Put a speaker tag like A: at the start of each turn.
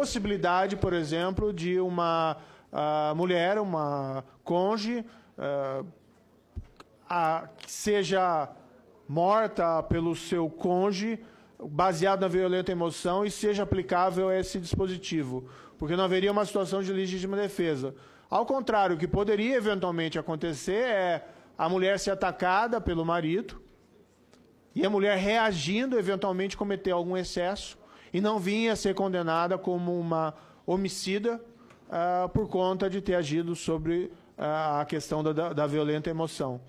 A: possibilidade, por exemplo, de uma uh, mulher, uma cônjuge, uh, a, que seja morta pelo seu cônjuge, baseado na violenta emoção, e seja aplicável a esse dispositivo, porque não haveria uma situação de legítima defesa. Ao contrário, o que poderia eventualmente acontecer é a mulher ser atacada pelo marido e a mulher reagindo, eventualmente cometer algum excesso e não vinha ser condenada como uma homicida uh, por conta de ter agido sobre uh, a questão da, da, da violenta emoção.